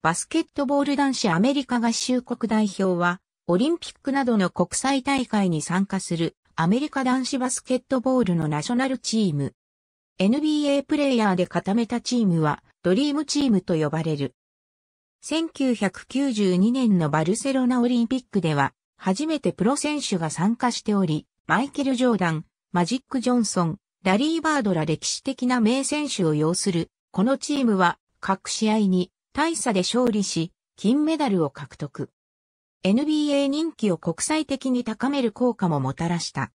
バスケットボール男子アメリカ合衆国代表は、オリンピックなどの国際大会に参加するアメリカ男子バスケットボールのナショナルチーム。NBA プレイヤーで固めたチームはドリームチームと呼ばれる。1992年のバルセロナオリンピックでは初めてプロ選手が参加しており、マイケル・ジョーダン、マジック・ジョンソン、ラリー・バードら歴史的な名選手を擁する、このチームは各試合に大差で勝利し、金メダルを獲得。NBA 人気を国際的に高める効果ももたらした。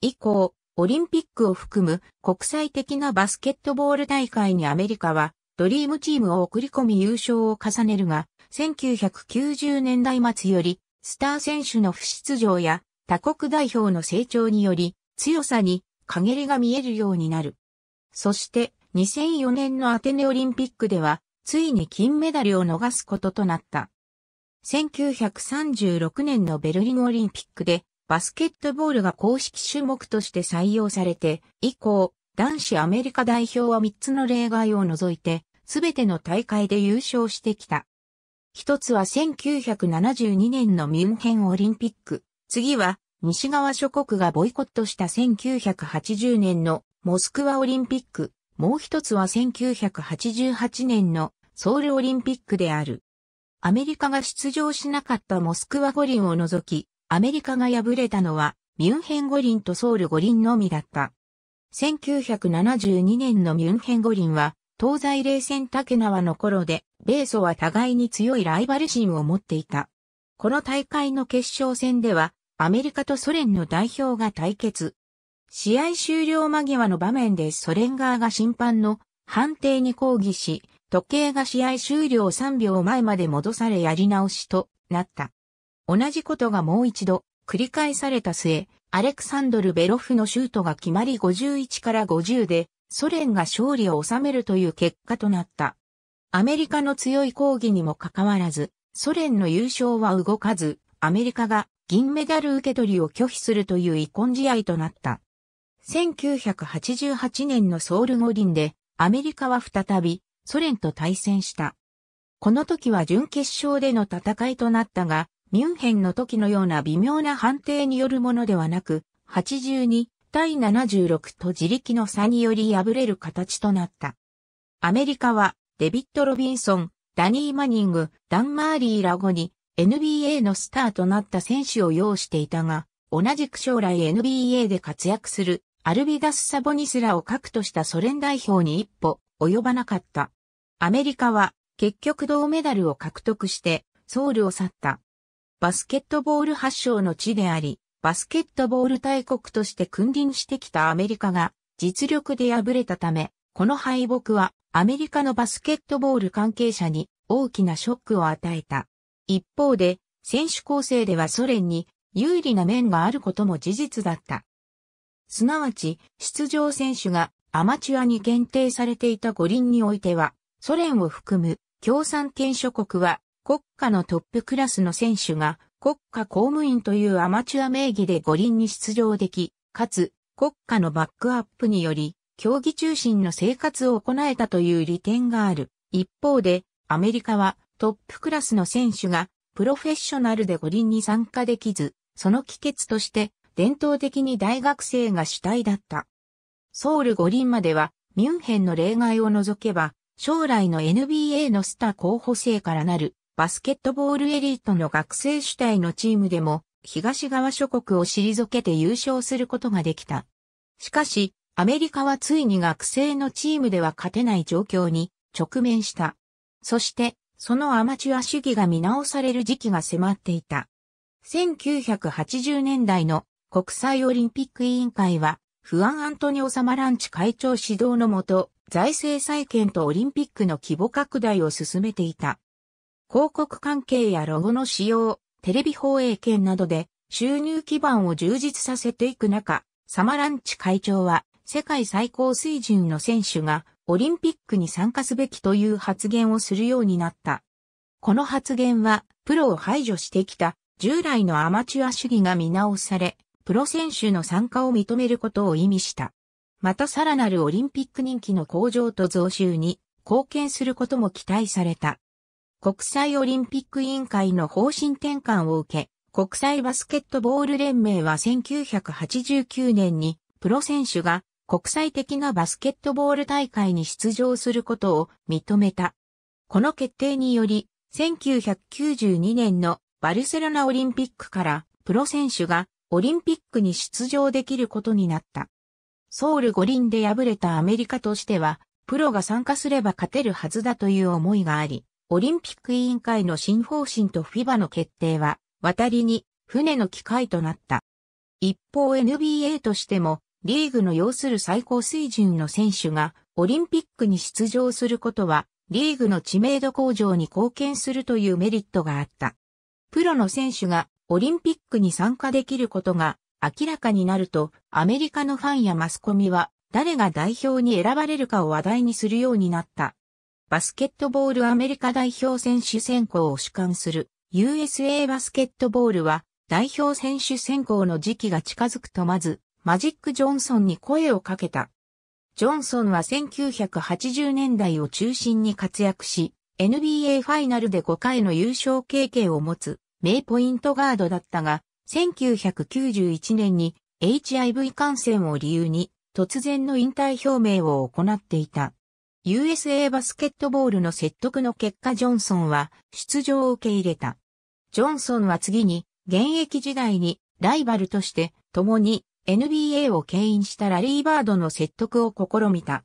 以降、オリンピックを含む国際的なバスケットボール大会にアメリカはドリームチームを送り込み優勝を重ねるが、1990年代末よりスター選手の不出場や他国代表の成長により強さに陰りが見えるようになる。そして2004年のアテネオリンピックではついに金メダルを逃すこととなった。1936年のベルリンオリンピックでバスケットボールが公式種目として採用されて以降、男子アメリカ代表は3つの例外を除いて、すべての大会で優勝してきた。一つは1972年のミュンヘンオリンピック。次は西側諸国がボイコットした1980年のモスクワオリンピック。もう一つは1988年のソウルオリンピックである。アメリカが出場しなかったモスクワ五輪を除き、アメリカが敗れたのは、ミュンヘン五輪とソウル五輪のみだった。1972年のミュンヘン五輪は、東西冷戦竹縄の頃で、米ソは互いに強いライバル心を持っていた。この大会の決勝戦では、アメリカとソ連の代表が対決。試合終了間際の場面でソ連側が審判の判定に抗議し、時計が試合終了3秒前まで戻されやり直しとなった。同じことがもう一度繰り返された末、アレクサンドル・ベロフのシュートが決まり51から50でソ連が勝利を収めるという結果となった。アメリカの強い抗議にもかかわらず、ソ連の優勝は動かず、アメリカが銀メダル受け取りを拒否するという遺恨試合となった。1988年のソウル五輪で、アメリカは再びソ連と対戦した。この時は準決勝での戦いとなったが、ミュンヘンの時のような微妙な判定によるものではなく、82対76と自力の差により敗れる形となった。アメリカは、デビッド・ロビンソン、ダニー・マニング、ダン・マーリーら後に NBA のスターとなった選手を要していたが、同じく将来 NBA で活躍するアルビダス・サボニスらを核としたソ連代表に一歩及ばなかった。アメリカは結局銅メダルを獲得してソウルを去った。バスケットボール発祥の地であり、バスケットボール大国として君臨してきたアメリカが実力で敗れたため、この敗北はアメリカのバスケットボール関係者に大きなショックを与えた。一方で、選手構成ではソ連に有利な面があることも事実だった。すなわち、出場選手がアマチュアに限定されていた五輪においては、ソ連を含む共産権諸国は国家のトップクラスの選手が国家公務員というアマチュア名義で五輪に出場でき、かつ国家のバックアップにより競技中心の生活を行えたという利点がある。一方でアメリカはトップクラスの選手がプロフェッショナルで五輪に参加できず、その帰結として伝統的に大学生が主体だった。ソウル五輪まではミュンヘンの例外を除けば将来の NBA のスター候補生からなるバスケットボールエリートの学生主体のチームでも東側諸国を退けて優勝することができた。しかし、アメリカはついに学生のチームでは勝てない状況に直面した。そして、そのアマチュア主義が見直される時期が迫っていた。1980年代の国際オリンピック委員会は、フアン・アントニオ・サマランチ会長指導のもと、財政再建とオリンピックの規模拡大を進めていた。広告関係やロゴの使用、テレビ放映権などで収入基盤を充実させていく中、サマランチ会長は世界最高水準の選手がオリンピックに参加すべきという発言をするようになった。この発言はプロを排除してきた従来のアマチュア主義が見直され、プロ選手の参加を認めることを意味した。またさらなるオリンピック人気の向上と増収に貢献することも期待された。国際オリンピック委員会の方針転換を受け、国際バスケットボール連盟は1989年にプロ選手が国際的なバスケットボール大会に出場することを認めた。この決定により、1992年のバルセロナオリンピックからプロ選手がオリンピックに出場できることになった。ソウル五輪で敗れたアメリカとしては、プロが参加すれば勝てるはずだという思いがあり、オリンピック委員会の新方針と FIBA の決定は、渡りに船の機会となった。一方 NBA としても、リーグの要する最高水準の選手がオリンピックに出場することは、リーグの知名度向上に貢献するというメリットがあった。プロの選手がオリンピックに参加できることが明らかになるとアメリカのファンやマスコミは誰が代表に選ばれるかを話題にするようになった。バスケットボールアメリカ代表選手選考を主管する USA バスケットボールは代表選手選考の時期が近づくとまずマジック・ジョンソンに声をかけた。ジョンソンは1980年代を中心に活躍し、NBA ファイナルで5回の優勝経験を持つ名ポイントガードだったが、1991年に HIV 感染を理由に突然の引退表明を行っていた。USA バスケットボールの説得の結果ジョンソンは出場を受け入れた。ジョンソンは次に現役時代にライバルとして共に NBA を牽引したラリー・バードの説得を試みた。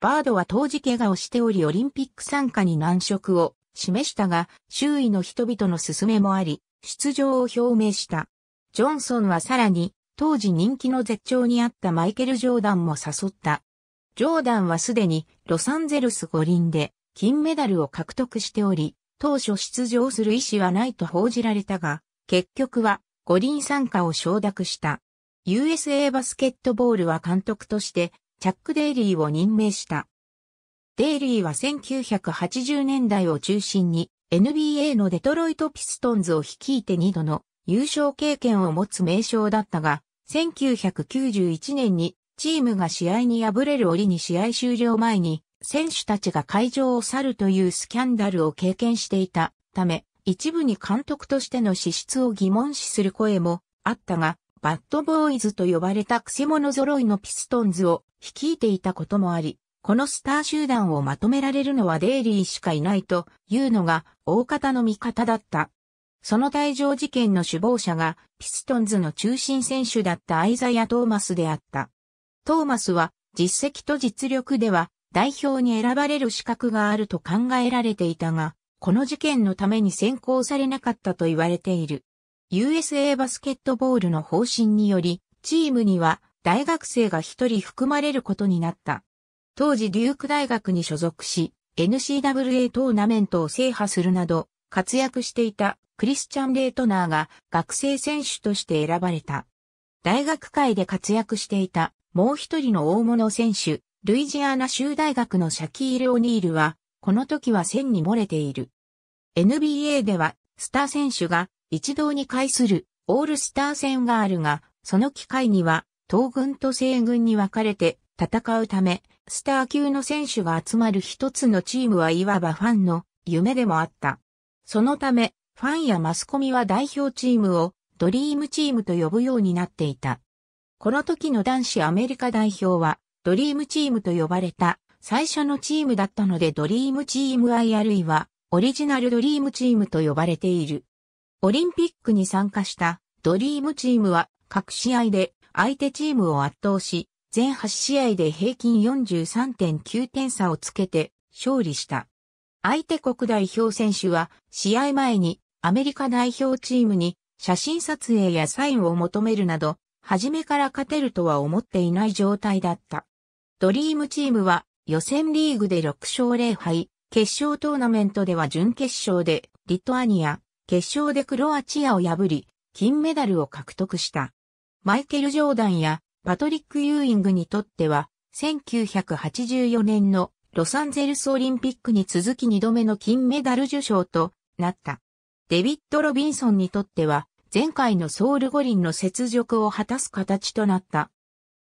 バードは当時怪我をしておりオリンピック参加に難色を示したが周囲の人々の勧めもあり出場を表明した。ジョンソンはさらに当時人気の絶頂にあったマイケル・ジョーダンも誘った。ジョーダンはすでにロサンゼルス五輪で金メダルを獲得しており、当初出場する意思はないと報じられたが、結局は五輪参加を承諾した。USA バスケットボールは監督としてチャック・デイリーを任命した。デイリーは1980年代を中心に NBA のデトロイト・ピストンズを率いて2度の優勝経験を持つ名称だったが、1991年にチームが試合に敗れる折に試合終了前に選手たちが会場を去るというスキャンダルを経験していたため、一部に監督としての資質を疑問視する声もあったが、バッドボーイズと呼ばれたクセ者揃いのピストンズを率いていたこともあり、このスター集団をまとめられるのはデイリーしかいないというのが大方の見方だった。その退場事件の首謀者がピストンズの中心選手だったアイザヤ・トーマスであった。トーマスは実績と実力では代表に選ばれる資格があると考えられていたが、この事件のために選考されなかったと言われている。USA バスケットボールの方針により、チームには大学生が一人含まれることになった。当時デューク大学に所属し、n c w a トーナメントを制覇するなど活躍していたクリスチャン・レートナーが学生選手として選ばれた。大学界で活躍していたもう一人の大物選手、ルイジアナ州大学のシャキール・オニールは、この時は線に漏れている。NBA では、スター選手が一堂に会するオールスター戦があるが、その機会には、東軍と西軍に分かれて戦うため、スター級の選手が集まる一つのチームはいわばファンの夢でもあった。そのため、ファンやマスコミは代表チームをドリームチームと呼ぶようになっていた。この時の男子アメリカ代表はドリームチームと呼ばれた最初のチームだったのでドリームチーム i るいはオリジナルドリームチームと呼ばれている。オリンピックに参加したドリームチームは各試合で相手チームを圧倒し、全8試合で平均43.9点差をつけて勝利した。相手国代表選手は試合前にアメリカ代表チームに写真撮影やサインを求めるなど、初めから勝てるとは思っていない状態だった。ドリームチームは予選リーグで6勝0敗、決勝トーナメントでは準決勝でリトアニア、決勝でクロアチアを破り、金メダルを獲得した。マイケル・ジョーダンやパトリック・ユーイングにとっては、1984年のロサンゼルスオリンピックに続き2度目の金メダル受賞となった。デビッド・ロビンソンにとっては、前回のソウル五輪の雪辱を果たす形となった。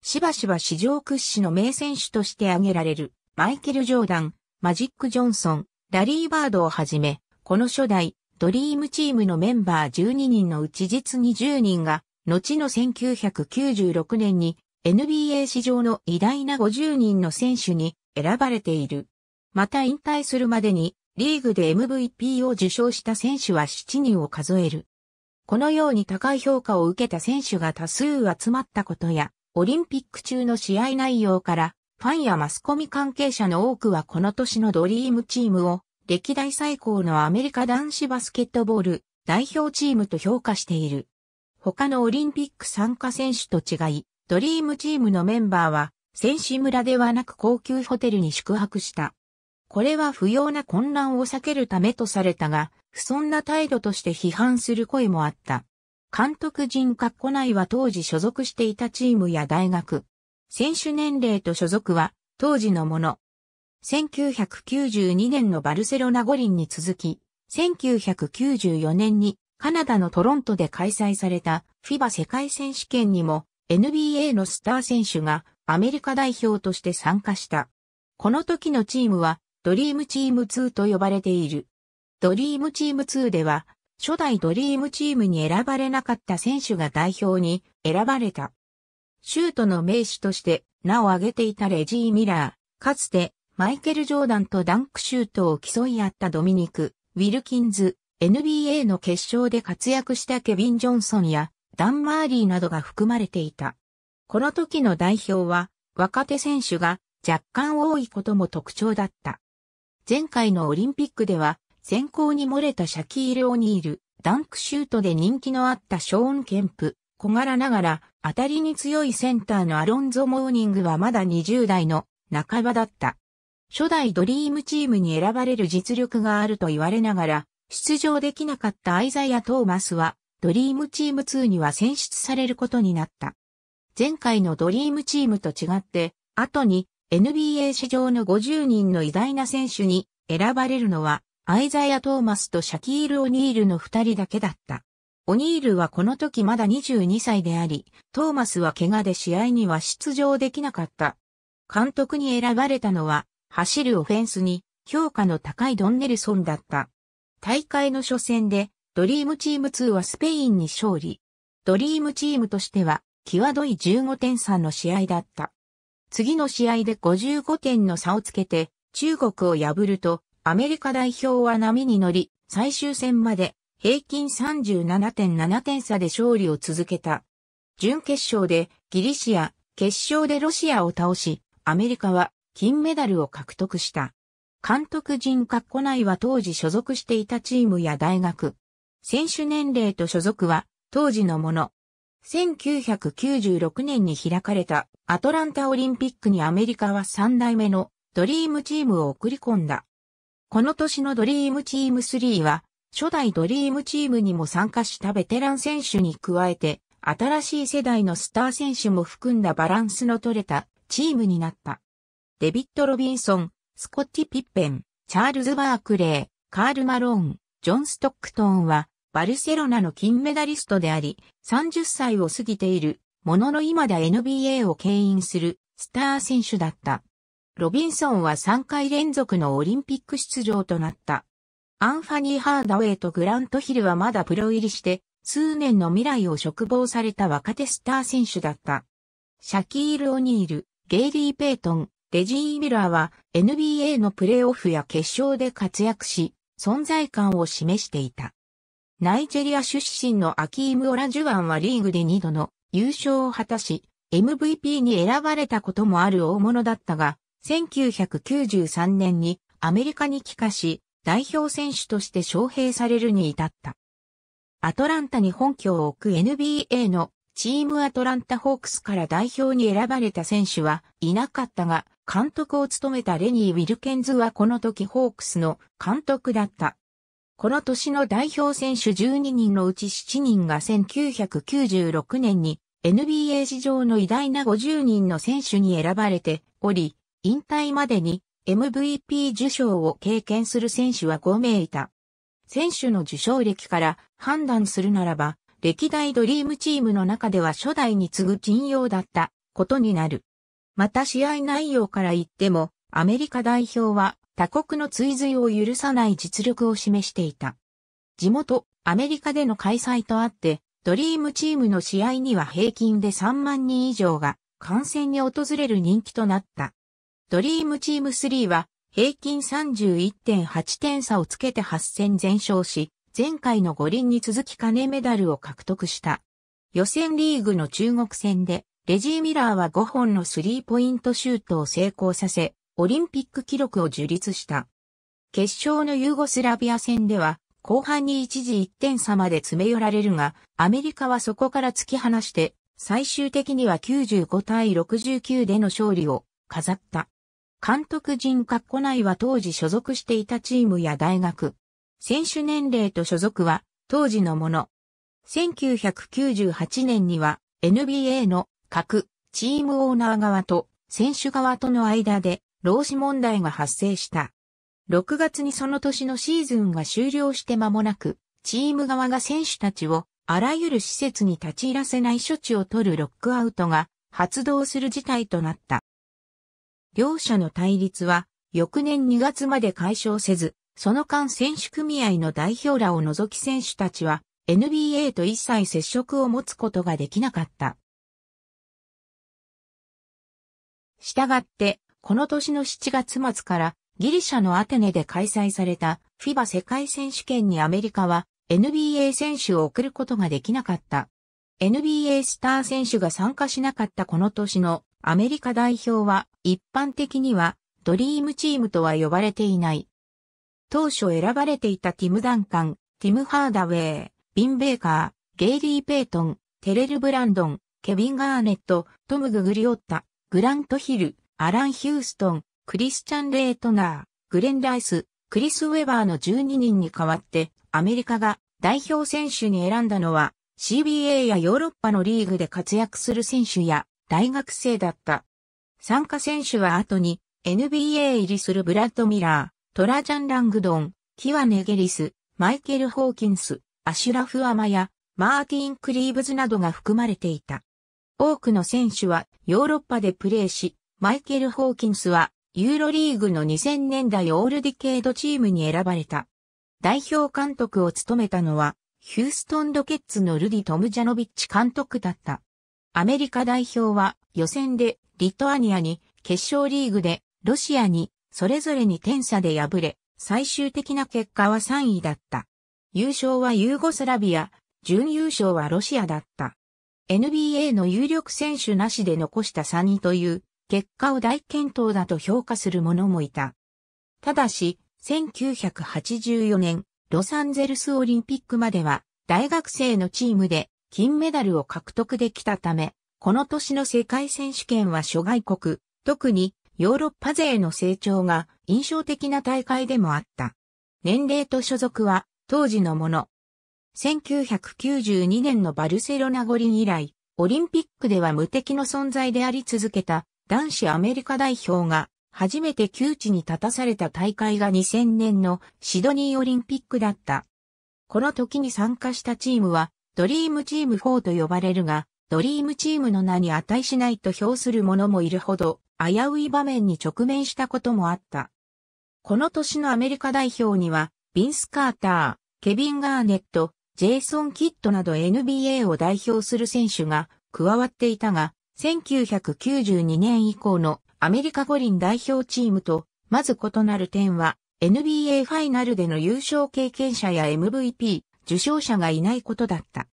しばしば史上屈指の名選手として挙げられる、マイケル・ジョーダン、マジック・ジョンソン、ラリー・バードをはじめ、この初代、ドリームチームのメンバー12人のうち実に10人が、後の1996年に NBA 史上の偉大な50人の選手に選ばれている。また引退するまでにリーグで MVP を受賞した選手は7人を数える。このように高い評価を受けた選手が多数集まったことや、オリンピック中の試合内容から、ファンやマスコミ関係者の多くはこの年のドリームチームを、歴代最高のアメリカ男子バスケットボール代表チームと評価している。他のオリンピック参加選手と違い、ドリームチームのメンバーは、選手村ではなく高級ホテルに宿泊した。これは不要な混乱を避けるためとされたが、不遜な態度として批判する声もあった。監督陣括弧内は当時所属していたチームや大学。選手年齢と所属は当時のもの。1992年のバルセロナ五輪に続き、1994年にカナダのトロントで開催された FIBA 世界選手権にも NBA のスター選手がアメリカ代表として参加した。この時のチームはドリームチーム2と呼ばれている。ドリームチーム2では、初代ドリームチームに選ばれなかった選手が代表に選ばれた。シュートの名手として名を挙げていたレジー・ミラー、かつてマイケル・ジョーダンとダンクシュートを競い合ったドミニク、ウィルキンズ、NBA の決勝で活躍したケビン・ジョンソンやダン・マーリーなどが含まれていた。この時の代表は若手選手が若干多いことも特徴だった。前回のオリンピックでは、先行に漏れたシャキール・オニール、ダンクシュートで人気のあったショーン・ケンプ、小柄ながら、当たりに強いセンターのアロンゾ・モーニングはまだ20代の半ばだった。初代ドリームチームに選ばれる実力があると言われながら、出場できなかったアイザイア・トーマスは、ドリームチーム2には選出されることになった。前回のドリームチームと違って、後に NBA 史上の50人の偉大な選手に選ばれるのは、アイザイア・トーマスとシャキール・オニールの二人だけだった。オニールはこの時まだ22歳であり、トーマスは怪我で試合には出場できなかった。監督に選ばれたのは、走るオフェンスに評価の高いドンネルソンだった。大会の初戦で、ドリームチーム2はスペインに勝利。ドリームチームとしては、際どい15点差の試合だった。次の試合で55点の差をつけて、中国を破ると、アメリカ代表は波に乗り、最終戦まで平均37.7点差で勝利を続けた。準決勝でギリシア、決勝でロシアを倒し、アメリカは金メダルを獲得した。監督陣括弧内は当時所属していたチームや大学。選手年齢と所属は当時のもの。1996年に開かれたアトランタオリンピックにアメリカは3代目のドリームチームを送り込んだ。この年のドリームチーム3は、初代ドリームチームにも参加したベテラン選手に加えて、新しい世代のスター選手も含んだバランスの取れたチームになった。デビッド・ロビンソン、スコッティ・ピッペン、チャールズ・バークレー、カール・マローン、ジョン・ストックトーンは、バルセロナの金メダリストであり、30歳を過ぎている、ものの今だ NBA を牽引するスター選手だった。ロビンソンは3回連続のオリンピック出場となった。アンファニー・ハーダウェイとグラント・ヒルはまだプロ入りして、数年の未来を嘱望された若手スター選手だった。シャキール・オニール、ゲイリー・ペイトン、デジー・ミラーは NBA のプレーオフや決勝で活躍し、存在感を示していた。ナイジェリア出身のアキーム・オラジュアンはリーグで2度の優勝を果たし、MVP に選ばれたこともある大物だったが、1993年にアメリカに帰化し、代表選手として招聘されるに至った。アトランタに本拠を置く NBA のチームアトランタホークスから代表に選ばれた選手はいなかったが、監督を務めたレニー・ウィルケンズはこの時ホークスの監督だった。この年の代表選手12人のうち7人が1996年に NBA 史上の偉大な50人の選手に選ばれており、引退までに MVP 受賞を経験する選手は5名いた。選手の受賞歴から判断するならば、歴代ドリームチームの中では初代に次ぐ陣容だったことになる。また試合内容から言っても、アメリカ代表は他国の追随を許さない実力を示していた。地元、アメリカでの開催とあって、ドリームチームの試合には平均で3万人以上が観戦に訪れる人気となった。ドリームチーム3は平均31.8点差をつけて8戦全勝し、前回の五輪に続き金メダルを獲得した。予選リーグの中国戦で、レジー・ミラーは5本のスリーポイントシュートを成功させ、オリンピック記録を樹立した。決勝のユーゴスラビア戦では、後半に一時1点差まで詰め寄られるが、アメリカはそこから突き放して、最終的には95対69での勝利を飾った。監督陣括弧内は当時所属していたチームや大学。選手年齢と所属は当時のもの。1998年には NBA の各チームオーナー側と選手側との間で労使問題が発生した。6月にその年のシーズンが終了して間もなく、チーム側が選手たちをあらゆる施設に立ち入らせない処置を取るロックアウトが発動する事態となった。両者の対立は翌年2月まで解消せず、その間選手組合の代表らを除き選手たちは NBA と一切接触を持つことができなかった。したがってこの年の7月末からギリシャのアテネで開催されたフィバ世界選手権にアメリカは NBA 選手を送ることができなかった。NBA スター選手が参加しなかったこの年のアメリカ代表は一般的にはドリームチームとは呼ばれていない。当初選ばれていたティム・ダンカン、ティム・ハーダウェイ、ビン・ベーカー、ゲイリー・ペイトン、テレル・ブランドン、ケビン・ガーネット、トム・ググリオッタ、グラント・ヒル、アラン・ヒューストン、クリスチャン・レートナー、グレン・ライス、クリス・ウェバーの12人に代わって、アメリカが代表選手に選んだのは、CBA やヨーロッパのリーグで活躍する選手や大学生だった。参加選手は後に NBA 入りするブラッド・ミラー、トラジャン・ラングドン、キワ・ネゲリス、マイケル・ホーキンス、アシュラフ・アマやマーティン・クリーブズなどが含まれていた。多くの選手はヨーロッパでプレーし、マイケル・ホーキンスは、ユーロリーグの2000年代オールディケードチームに選ばれた。代表監督を務めたのは、ヒューストン・ロケッツのルディ・トムジャノビッチ監督だった。アメリカ代表は予選でリトアニアに、決勝リーグでロシアにそれぞれに点差で敗れ、最終的な結果は3位だった。優勝はユーゴスラビア、準優勝はロシアだった。NBA の有力選手なしで残した3位という結果を大検討だと評価する者もいた。ただし、1984年、ロサンゼルスオリンピックまでは、大学生のチームで金メダルを獲得できたため、この年の世界選手権は諸外国、特にヨーロッパ勢の成長が印象的な大会でもあった。年齢と所属は当時のもの。1992年のバルセロナ五輪以来、オリンピックでは無敵の存在であり続けた男子アメリカ代表が初めて窮地に立たされた大会が2000年のシドニーオリンピックだった。この時に参加したチームはドリームチーム4と呼ばれるが、ドリームチームの名に値しないと評する者もいるほど危うい場面に直面したこともあった。この年のアメリカ代表には、ビンス・カーター、ケビン・ガーネット、ジェイソン・キッドなど NBA を代表する選手が加わっていたが、1992年以降のアメリカ五輪代表チームと、まず異なる点は、NBA ファイナルでの優勝経験者や MVP 受賞者がいないことだった。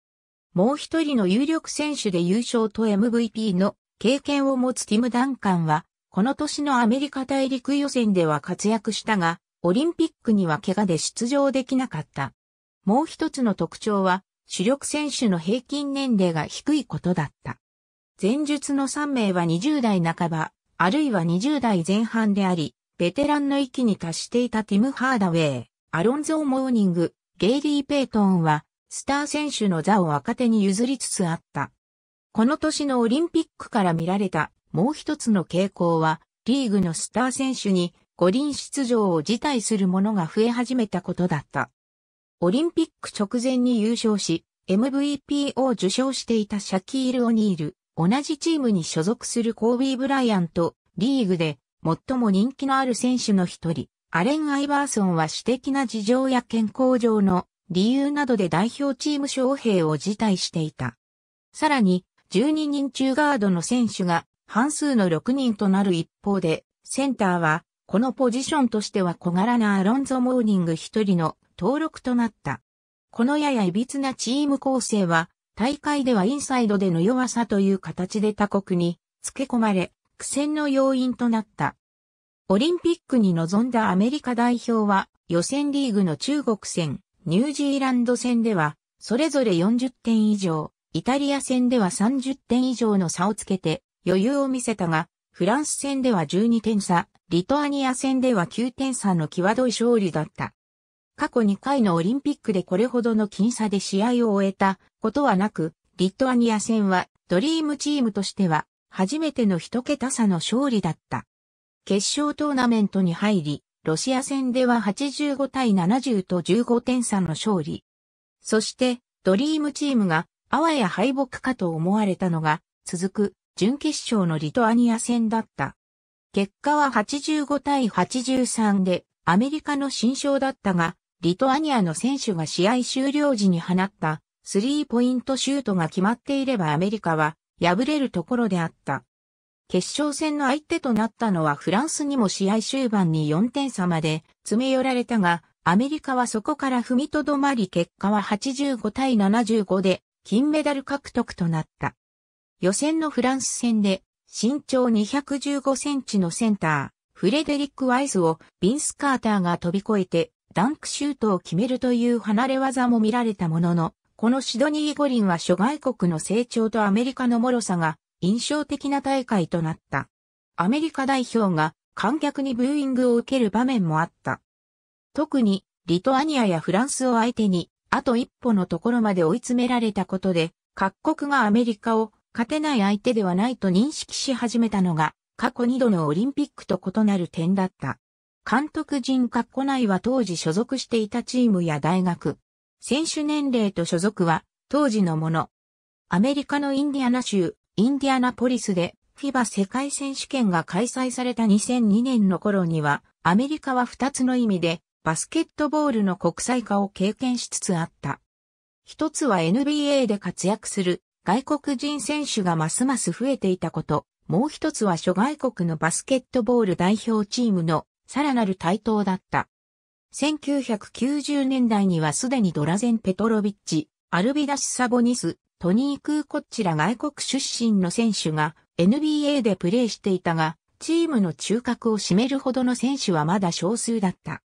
もう一人の有力選手で優勝と MVP の経験を持つティム・ダンカンは、この年のアメリカ大陸予選では活躍したが、オリンピックには怪我で出場できなかった。もう一つの特徴は、主力選手の平均年齢が低いことだった。前述の3名は20代半ば、あるいは20代前半であり、ベテランの域に達していたティム・ハーダウェイ、アロンゾー・モーニング、ゲイリー・ペイトーンは、スター選手の座を若手に譲りつつあった。この年のオリンピックから見られたもう一つの傾向は、リーグのスター選手に五輪出場を辞退する者が増え始めたことだった。オリンピック直前に優勝し、MVP を受賞していたシャキール・オニール、同じチームに所属するコービー・ブライアンとリーグで最も人気のある選手の一人、アレン・アイバーソンは私的な事情や健康上の理由などで代表チーム招聘を辞退していた。さらに、12人中ガードの選手が半数の6人となる一方で、センターは、このポジションとしては小柄なアロンゾ・モーニング一人の登録となった。このやや歪なチーム構成は、大会ではインサイドでの弱さという形で他国に付け込まれ、苦戦の要因となった。オリンピックに臨んだアメリカ代表は予選リーグの中国戦、ニュージーランド戦では、それぞれ40点以上、イタリア戦では30点以上の差をつけて余裕を見せたが、フランス戦では12点差、リトアニア戦では9点差の際どい勝利だった。過去2回のオリンピックでこれほどの僅差で試合を終えたことはなく、リトアニア戦はドリームチームとしては初めての一桁差の勝利だった。決勝トーナメントに入り、ロシア戦では85対70と15点差の勝利。そして、ドリームチームが、あわや敗北かと思われたのが、続く、準決勝のリトアニア戦だった。結果は85対83で、アメリカの新勝だったが、リトアニアの選手が試合終了時に放ったスリーポイントシュートが決まっていればアメリカは敗れるところであった。決勝戦の相手となったのはフランスにも試合終盤に4点差まで詰め寄られたが、アメリカはそこから踏みとどまり結果は85対75で金メダル獲得となった。予選のフランス戦で身長215センチのセンター、フレデリック・ワイズをビンス・カーターが飛び越えてダンクシュートを決めるという離れ技も見られたものの、このシドニー五輪は諸外国の成長とアメリカの脆さが印象的な大会となった。アメリカ代表が観客にブーイングを受ける場面もあった。特にリトアニアやフランスを相手にあと一歩のところまで追い詰められたことで各国がアメリカを勝てない相手ではないと認識し始めたのが過去2度のオリンピックと異なる点だった。監督陣括弧内は当時所属していたチームや大学。選手年齢と所属は当時のもの。アメリカのインディアナ州、インディアナポリスで FIBA 世界選手権が開催された2002年の頃には、アメリカは2つの意味でバスケットボールの国際化を経験しつつあった。一つは NBA で活躍する外国人選手がますます増えていたこと、もう一つは諸外国のバスケットボール代表チームのさらなる台頭だった。1990年代にはすでにドラゼン・ペトロビッチ、アルビダス・サボニス、トニー・クーコッチら外国出身の選手が NBA でプレーしていたが、チームの中核を占めるほどの選手はまだ少数だった。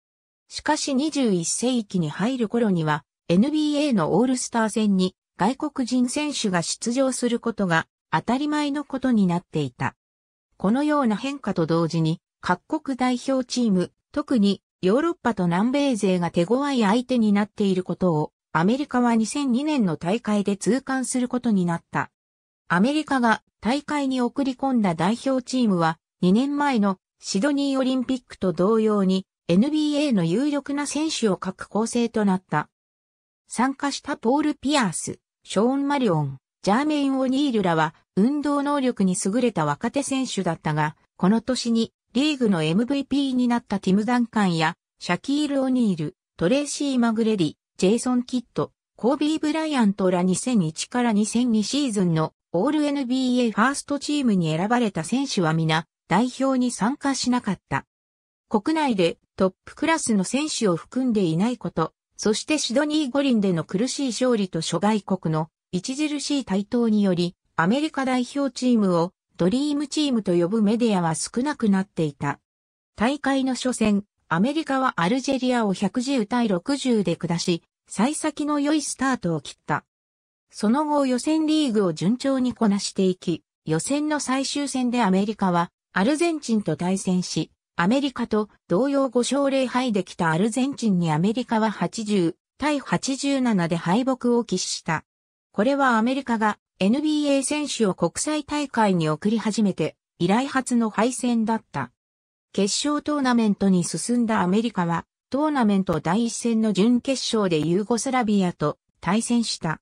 しかし21世紀に入る頃には NBA のオールスター戦に外国人選手が出場することが当たり前のことになっていた。このような変化と同時に各国代表チーム、特にヨーロッパと南米勢が手強い相手になっていることを、アメリカは2002年の大会で痛感することになった。アメリカが大会に送り込んだ代表チームは、2年前のシドニーオリンピックと同様に NBA の有力な選手を欠く構成となった。参加したポール・ピアース、ショーン・マリオン、ジャーメイン・オニールらは運動能力に優れた若手選手だったが、この年にリーグの MVP になったティム・ダンカンや、シャキール・オニール、トレーシー・マグレリ、ジェイソン・キッド、コービー・ブライアントら2001から2002シーズンのオール NBA ファーストチームに選ばれた選手は皆代表に参加しなかった。国内でトップクラスの選手を含んでいないこと、そしてシドニー五輪での苦しい勝利と諸外国の著しい台頭により、アメリカ代表チームをドリームチームと呼ぶメディアは少なくなっていた。大会の初戦、アメリカはアルジェリアを110対60で下し、幸先の良いスタートを切った。その後予選リーグを順調にこなしていき、予選の最終戦でアメリカはアルゼンチンと対戦し、アメリカと同様5勝0敗できたアルゼンチンにアメリカは80対87で敗北を喫した。これはアメリカが NBA 選手を国際大会に送り始めて、以来初の敗戦だった。決勝トーナメントに進んだアメリカは、トーナメント第一戦の準決勝でユーゴスラビアと対戦した。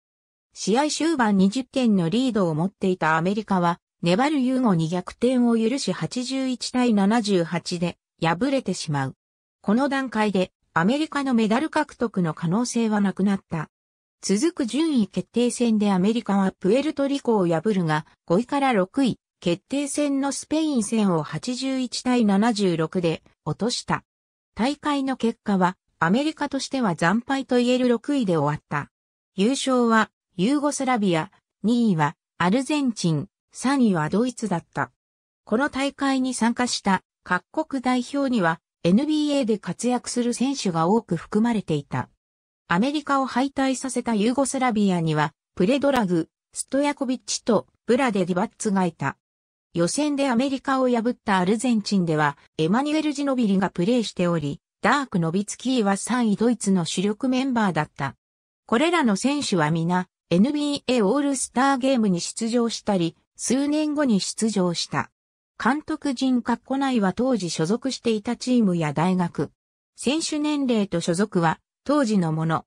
試合終盤20点のリードを持っていたアメリカは、粘るユーゴに逆転を許し81対78で敗れてしまう。この段階でアメリカのメダル獲得の可能性はなくなった。続く順位決定戦でアメリカはプエルトリコを破るが、5位から6位、決定戦のスペイン戦を81対76で落とした。大会の結果は、アメリカとしては惨敗と言える6位で終わった。優勝は、ユーゴスラビア、2位は、アルゼンチン、3位はドイツだった。この大会に参加した各国代表には NBA で活躍する選手が多く含まれていた。アメリカを敗退させたユーゴスラビアには、プレドラグ、ストヤコビッチとブラデ・リバッツがいた。予選でアメリカを破ったアルゼンチンでは、エマニュエル・ジノビリがプレーしており、ダーク・ノビツキーは3位ドイツの主力メンバーだった。これらの選手は皆、NBA オールスターゲームに出場したり、数年後に出場した。監督陣括弧内は当時所属していたチームや大学。選手年齢と所属は当時のもの。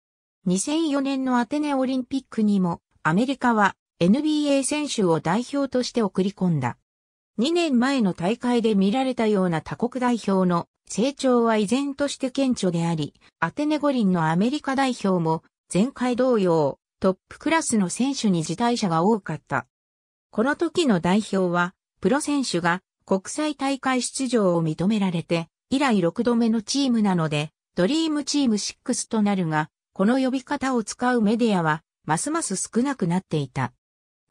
2004年のアテネオリンピックにも、アメリカは NBA 選手を代表として送り込んだ。2年前の大会で見られたような他国代表の成長は依然として顕著であり、アテネ五輪のアメリカ代表も前回同様、トップクラスの選手に辞退者が多かった。この時の代表は、プロ選手が国際大会出場を認められて、以来6度目のチームなので、ドリームチーム6となるが、この呼び方を使うメディアは、ますます少なくなっていた。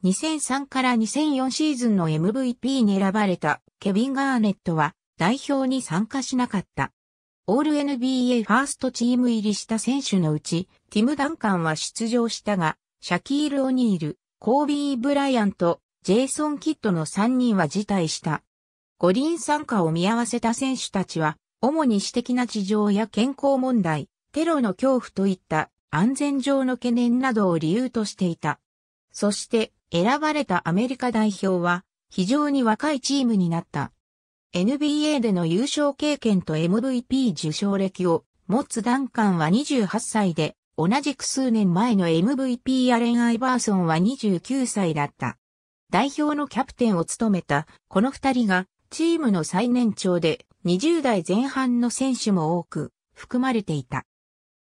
2003から2004シーズンの MVP に選ばれたケビン・ガーネットは代表に参加しなかった。オール NBA ファーストチーム入りした選手のうち、ティム・ダンカンは出場したが、シャキール・オニール、コービー・ブライアント、ジェイソン・キッドの3人は辞退した。五輪参加を見合わせた選手たちは、主に私的な事情や健康問題、テロの恐怖といった安全上の懸念などを理由としていた。そして選ばれたアメリカ代表は非常に若いチームになった。NBA での優勝経験と MVP 受賞歴を持つダンカンは28歳で、同じく数年前の MVP アレン・アイバーソンは29歳だった。代表のキャプテンを務めたこの二人がチームの最年長で20代前半の選手も多く含まれていた。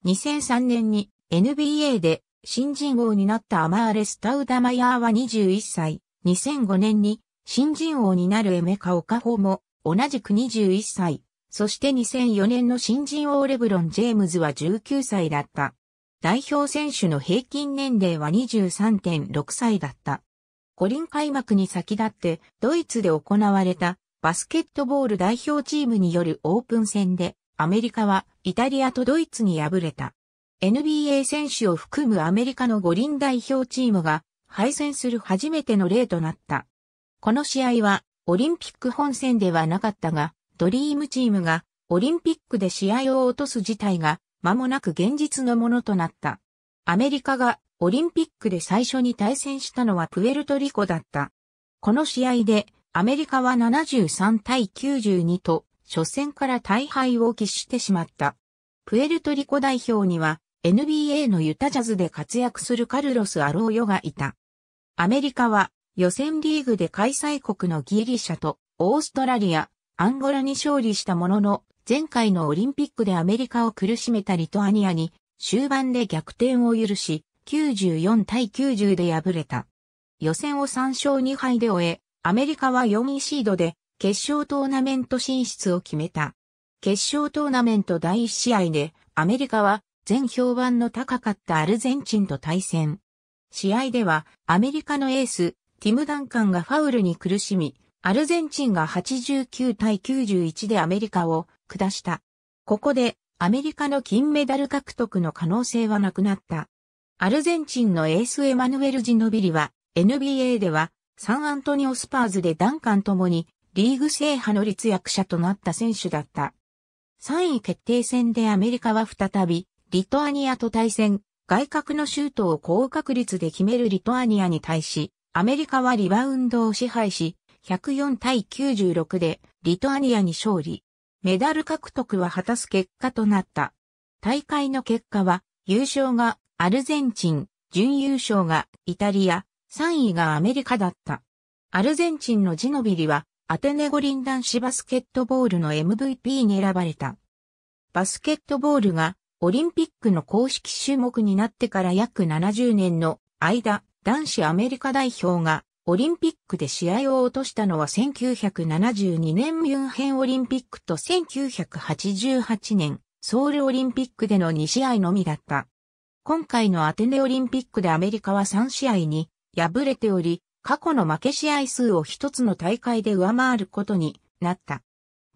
2003年に NBA で新人王になったアマーレ・スタウダマヤーは21歳、2005年に新人王になるエメカ・オカホも同じく21歳、そして2004年の新人王レブロン・ジェームズは19歳だった。代表選手の平均年齢は23.6歳だった。五輪開幕に先立ってドイツで行われたバスケットボール代表チームによるオープン戦で、アメリカはイタリアとドイツに敗れた。NBA 選手を含むアメリカの五輪代表チームが敗戦する初めての例となった。この試合はオリンピック本戦ではなかったが、ドリームチームがオリンピックで試合を落とす事態が間もなく現実のものとなった。アメリカがオリンピックで最初に対戦したのはプエルトリコだった。この試合でアメリカは73対92と、初戦から大敗を喫してしまった。プエルトリコ代表には、NBA のユタジャズで活躍するカルロス・アローヨがいた。アメリカは、予選リーグで開催国のギリシャと、オーストラリア、アンゴラに勝利したものの、前回のオリンピックでアメリカを苦しめたリトアニアに、終盤で逆転を許し、94対90で敗れた。予選を3勝2敗で終え、アメリカは4位シードで決勝トーナメント進出を決めた。決勝トーナメント第1試合でアメリカは全評判の高かったアルゼンチンと対戦。試合ではアメリカのエースティム・ダンカンがファウルに苦しみ、アルゼンチンが89対91でアメリカを下した。ここでアメリカの金メダル獲得の可能性はなくなった。アルゼンチンのエースエマヌエル・ジノビリは NBA ではサンアントニオスパーズでダンカンともにリーグ制覇の立役者となった選手だった。3位決定戦でアメリカは再びリトアニアと対戦、外角のシュートを高確率で決めるリトアニアに対し、アメリカはリバウンドを支配し、104対96でリトアニアに勝利。メダル獲得は果たす結果となった。大会の結果は、優勝がアルゼンチン、準優勝がイタリア、3位がアメリカだった。アルゼンチンのジノビリは、アテネ五輪男子バスケットボールの MVP に選ばれた。バスケットボールがオリンピックの公式種目になってから約70年の間、男子アメリカ代表がオリンピックで試合を落としたのは1972年ミュンヘンオリンピックと1988年ソウルオリンピックでの2試合のみだった。今回のアテネオリンピックでアメリカは3試合に敗れており、過去の負け試合数を一つの大会で上回ることになった。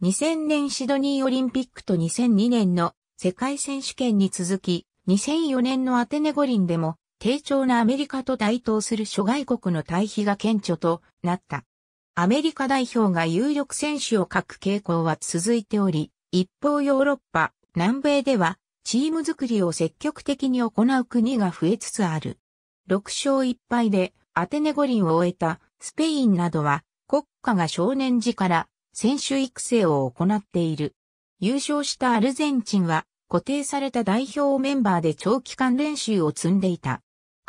2000年シドニーオリンピックと2002年の世界選手権に続き、2004年のアテネ五輪でも、低調なアメリカと対等する諸外国の対比が顕著となった。アメリカ代表が有力選手を欠く傾向は続いており、一方ヨーロッパ、南米では、チーム作りを積極的に行う国が増えつつある。6勝1敗でアテネ五輪を終えたスペインなどは国家が少年時から選手育成を行っている。優勝したアルゼンチンは固定された代表メンバーで長期間練習を積んでいた。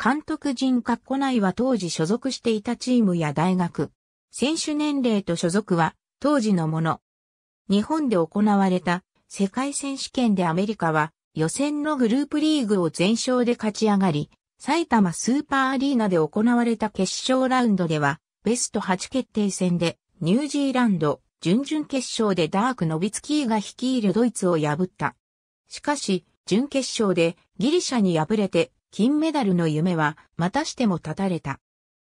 監督陣括弧内は当時所属していたチームや大学。選手年齢と所属は当時のもの。日本で行われた世界選手権でアメリカは予選のグループリーグを全勝で勝ち上がり、埼玉スーパーアリーナで行われた決勝ラウンドでは、ベスト8決定戦で、ニュージーランド、準々決勝でダーク・ノビツキーが率いるドイツを破った。しかし、準決勝でギリシャに敗れて、金メダルの夢は、またしても絶たれた。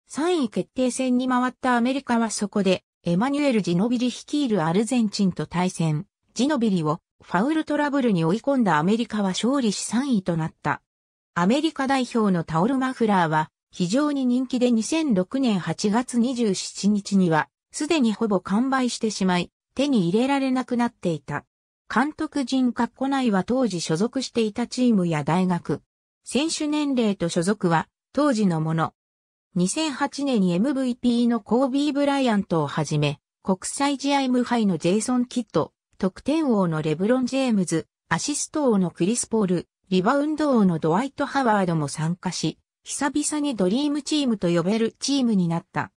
3位決定戦に回ったアメリカはそこで、エマニュエル・ジノビリ率いるアルゼンチンと対戦。ジノビリをファウルトラブルに追い込んだアメリカは勝利し3位となった。アメリカ代表のタオルマフラーは非常に人気で2006年8月27日にはすでにほぼ完売してしまい手に入れられなくなっていた。監督陣括弧内は当時所属していたチームや大学。選手年齢と所属は当時のもの。2008年に MVP のコービー・ブライアントをはじめ、国際試合無敗のジェイソン・キッド、得点王のレブロン・ジェームズ、アシスト王のクリス・ポール、リバウンド王のドワイト・ハワードも参加し、久々にドリームチームと呼べるチームになった。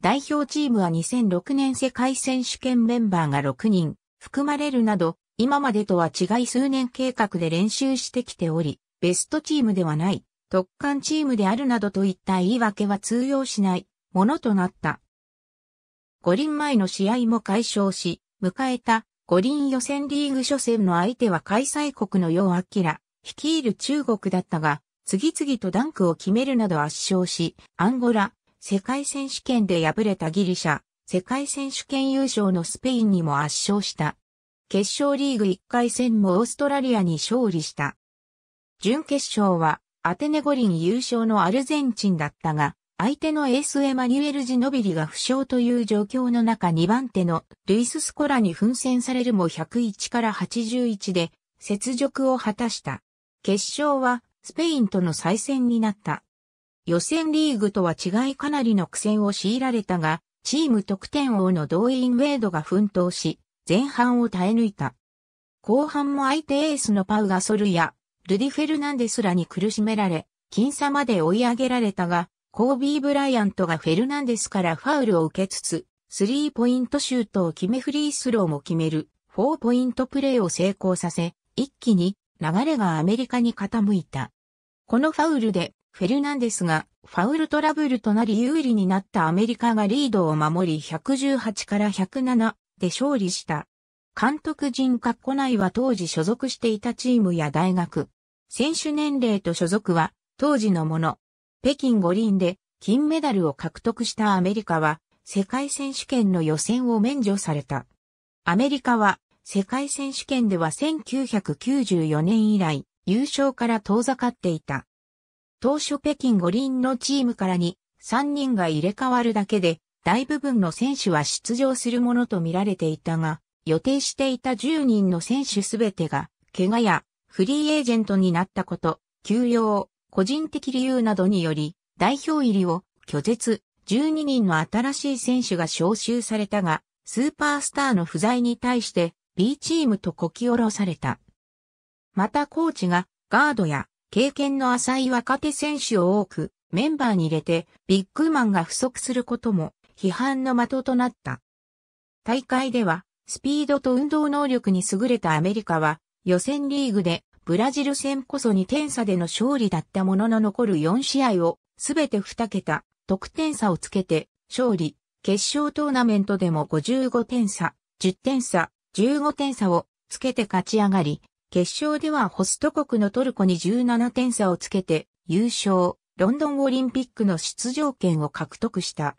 代表チームは2006年世界選手権メンバーが6人含まれるなど、今までとは違い数年計画で練習してきており、ベストチームではない、特艦チームであるなどといった言い訳は通用しないものとなった。五輪前の試合も解消し、迎えた五輪予選リーグ初戦の相手は開催国のヨうアキラ。率いる中国だったが、次々とダンクを決めるなど圧勝し、アンゴラ、世界選手権で敗れたギリシャ、世界選手権優勝のスペインにも圧勝した。決勝リーグ1回戦もオーストラリアに勝利した。準決勝はアテネ五輪優勝のアルゼンチンだったが、相手のエースエマニュエル・ジノビリが負傷という状況の中2番手のルイス・スコラに奮戦されるも101から81で雪辱を果たした。決勝はスペインとの再戦になった。予選リーグとは違いかなりの苦戦を強いられたが、チーム得点王の動員ウェイドが奮闘し、前半を耐え抜いた。後半も相手エースのパウガソルや、ルディ・フェルナンデスらに苦しめられ、僅差まで追い上げられたが、コービー・ブライアントがフェルナンデスからファウルを受けつつ、スリーポイントシュートを決めフリースローも決める、フォーポイントプレーを成功させ、一気に流れがアメリカに傾いた。このファウルで、フェルナンデスがファウルトラブルとなり有利になったアメリカがリードを守り118から107で勝利した。監督人格庫内は当時所属していたチームや大学。選手年齢と所属は当時のもの。北京五輪で金メダルを獲得したアメリカは世界選手権の予選を免除された。アメリカは世界選手権では1994年以来、優勝から遠ざかっていた。当初北京五輪のチームからに3人が入れ替わるだけで、大部分の選手は出場するものと見られていたが、予定していた10人の選手すべてが、怪我やフリーエージェントになったこと、休養、個人的理由などにより、代表入りを拒絶、12人の新しい選手が招集されたが、スーパースターの不在に対して、B チームとこき下ろされた。またコーチがガードや経験の浅い若手選手を多くメンバーに入れてビッグマンが不足することも批判の的となった。大会ではスピードと運動能力に優れたアメリカは予選リーグでブラジル戦こそ2点差での勝利だったものの残る4試合をすべて2桁得点差をつけて勝利。決勝トーナメントでも55点差、10点差、15点差をつけて勝ち上がり、決勝ではホスト国のトルコに17点差をつけて優勝、ロンドンオリンピックの出場権を獲得した。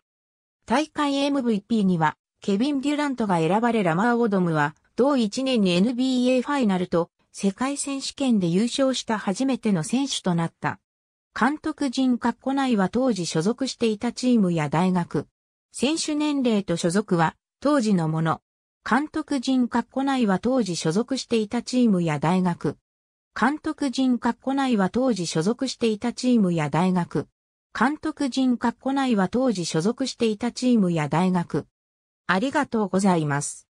大会 MVP には、ケビン・デュラントが選ばれラマー・オドムは、同1年に NBA ファイナルと世界選手権で優勝した初めての選手となった。監督陣括弧内は当時所属していたチームや大学。選手年齢と所属は当時のもの。監督陣括弧内は当時所属していたチームや大学。監督陣括弧内は当時所属していたチームや大学。監督陣括弧内は当時所属していたチームや大学。ありがとうございます。